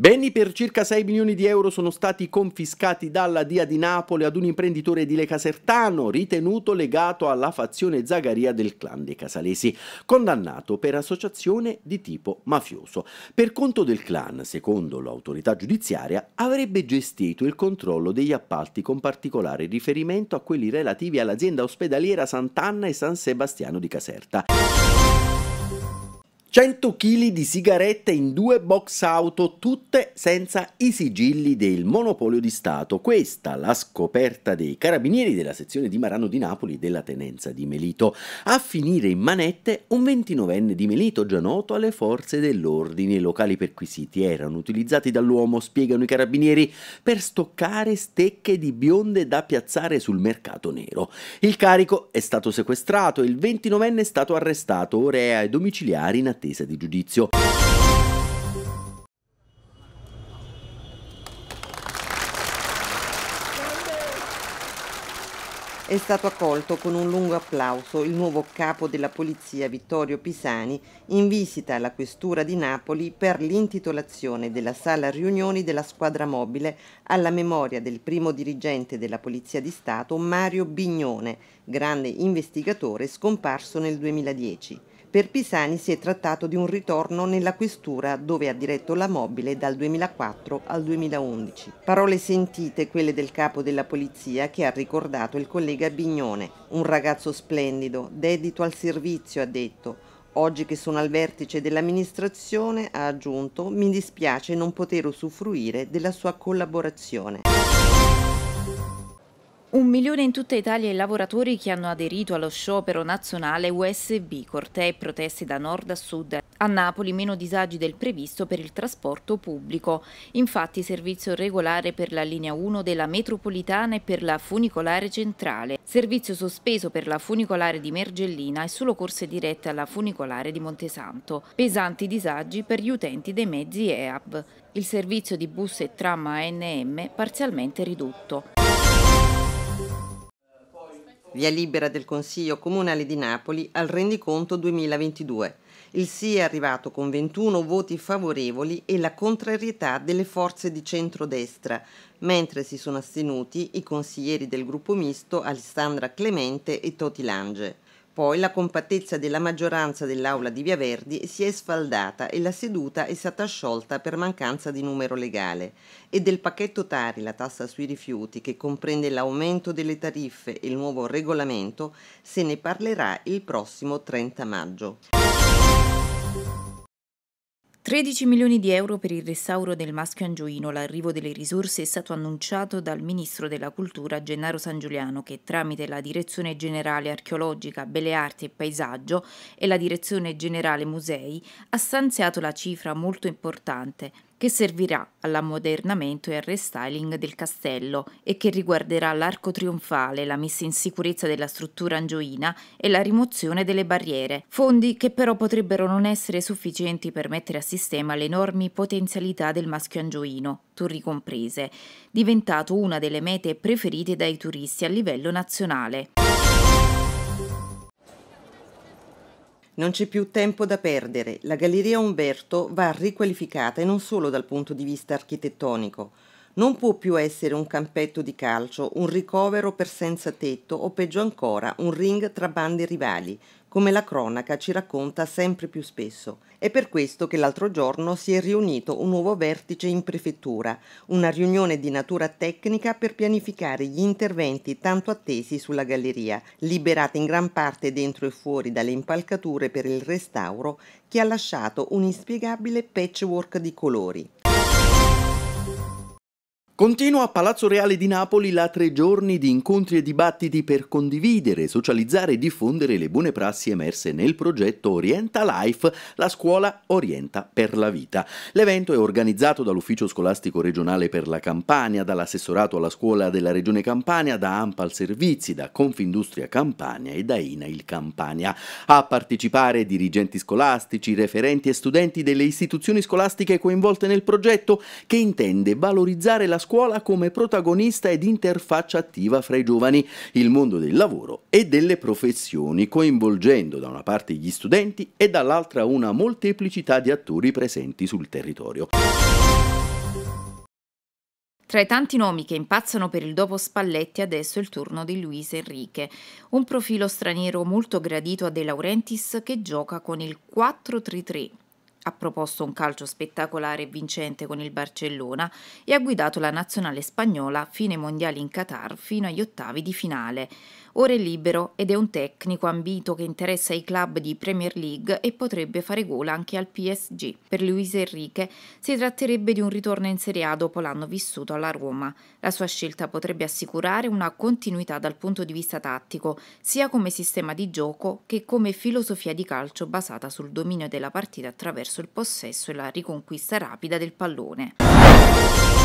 Beni per circa 6 milioni di euro sono stati confiscati dalla Dia di Napoli ad un imprenditore di Le casertano ritenuto legato alla fazione Zagaria del clan dei Casalesi, condannato per associazione di tipo mafioso. Per conto del clan, secondo l'autorità giudiziaria, avrebbe gestito il controllo degli appalti con particolare riferimento a quelli relativi all'azienda ospedaliera Sant'Anna e San Sebastiano di Caserta. 100 kg di sigarette in due box auto, tutte senza i sigilli del monopolio di Stato. Questa la scoperta dei carabinieri della sezione di Marano di Napoli della tenenza di Melito. A finire in manette un 29enne di Melito, già noto alle forze dell'ordine. I locali perquisiti erano utilizzati dall'uomo, spiegano i carabinieri, per stoccare stecche di bionde da piazzare sul mercato nero. Il carico è stato sequestrato e il 29enne è stato arrestato, ora è ai domiciliari in attività attesa di giudizio. È stato accolto con un lungo applauso il nuovo capo della polizia Vittorio Pisani in visita alla questura di Napoli per l'intitolazione della sala riunioni della squadra mobile alla memoria del primo dirigente della Polizia di Stato Mario Bignone, grande investigatore scomparso nel 2010. Per Pisani si è trattato di un ritorno nella questura dove ha diretto la mobile dal 2004 al 2011. Parole sentite quelle del capo della polizia che ha ricordato il collega Bignone, un ragazzo splendido, dedito al servizio, ha detto, Oggi che sono al vertice dell'amministrazione, ha aggiunto, mi dispiace non poter usufruire della sua collaborazione. Un milione in tutta Italia i lavoratori che hanno aderito allo sciopero nazionale USB, cortei e proteste da nord a sud. A Napoli meno disagi del previsto per il trasporto pubblico. Infatti servizio regolare per la linea 1 della metropolitana e per la funicolare centrale. Servizio sospeso per la funicolare di Mergellina e solo corse dirette alla funicolare di Montesanto. Pesanti disagi per gli utenti dei mezzi EAB. Il servizio di bus e tram ANM parzialmente ridotto. Via libera del Consiglio Comunale di Napoli al rendiconto 2022. Il sì è arrivato con 21 voti favorevoli e la contrarietà delle forze di centrodestra, mentre si sono astenuti i consiglieri del gruppo misto Alessandra Clemente e Toti Lange. Poi la compattezza della maggioranza dell'Aula di Via Verdi si è sfaldata e la seduta è stata sciolta per mancanza di numero legale e del pacchetto Tari, la tassa sui rifiuti, che comprende l'aumento delle tariffe e il nuovo regolamento, se ne parlerà il prossimo 30 maggio. 13 milioni di euro per il restauro del maschio angioino. L'arrivo delle risorse è stato annunciato dal ministro della cultura Gennaro San Giuliano che tramite la Direzione Generale Archeologica, Belle Arti e Paesaggio e la Direzione Generale Musei ha stanziato la cifra molto importante che servirà all'ammodernamento e al restyling del castello e che riguarderà l'arco trionfale, la messa in sicurezza della struttura angioina e la rimozione delle barriere, fondi che però potrebbero non essere sufficienti per mettere a sistema le enormi potenzialità del maschio angioino, Torri comprese, diventato una delle mete preferite dai turisti a livello nazionale. Non c'è più tempo da perdere. La Galleria Umberto va riqualificata e non solo dal punto di vista architettonico. Non può più essere un campetto di calcio, un ricovero per senza tetto o peggio ancora un ring tra bande rivali come la cronaca ci racconta sempre più spesso. È per questo che l'altro giorno si è riunito un nuovo vertice in prefettura, una riunione di natura tecnica per pianificare gli interventi tanto attesi sulla galleria, liberata in gran parte dentro e fuori dalle impalcature per il restauro, che ha lasciato un inspiegabile patchwork di colori. Continua a Palazzo Reale di Napoli la tre giorni di incontri e dibattiti per condividere, socializzare e diffondere le buone prassi emerse nel progetto Orienta Life, la scuola Orienta per la vita. L'evento è organizzato dall'Ufficio Scolastico Regionale per la Campania, dall'assessorato alla scuola della Regione Campania, da Ampal Servizi, da Confindustria Campania e da INAIL Campania. A partecipare dirigenti scolastici, referenti e studenti delle istituzioni scolastiche coinvolte nel progetto che intende valorizzare la scuola scuola come protagonista ed interfaccia attiva fra i giovani, il mondo del lavoro e delle professioni, coinvolgendo da una parte gli studenti e dall'altra una molteplicità di attori presenti sul territorio. Tra i tanti nomi che impazzano per il dopo Spalletti adesso è il turno di Luis Enrique, un profilo straniero molto gradito a De Laurentiis che gioca con il 4-3-3. Ha proposto un calcio spettacolare e vincente con il Barcellona e ha guidato la nazionale spagnola fine mondiale in Qatar fino agli ottavi di finale. Ora è libero ed è un tecnico ambito che interessa i club di Premier League e potrebbe fare gola anche al PSG. Per Luis Enrique si tratterebbe di un ritorno in Serie A dopo l'anno vissuto alla Roma. La sua scelta potrebbe assicurare una continuità dal punto di vista tattico, sia come sistema di gioco che come filosofia di calcio basata sul dominio della partita attraverso verso il possesso e la riconquista rapida del pallone.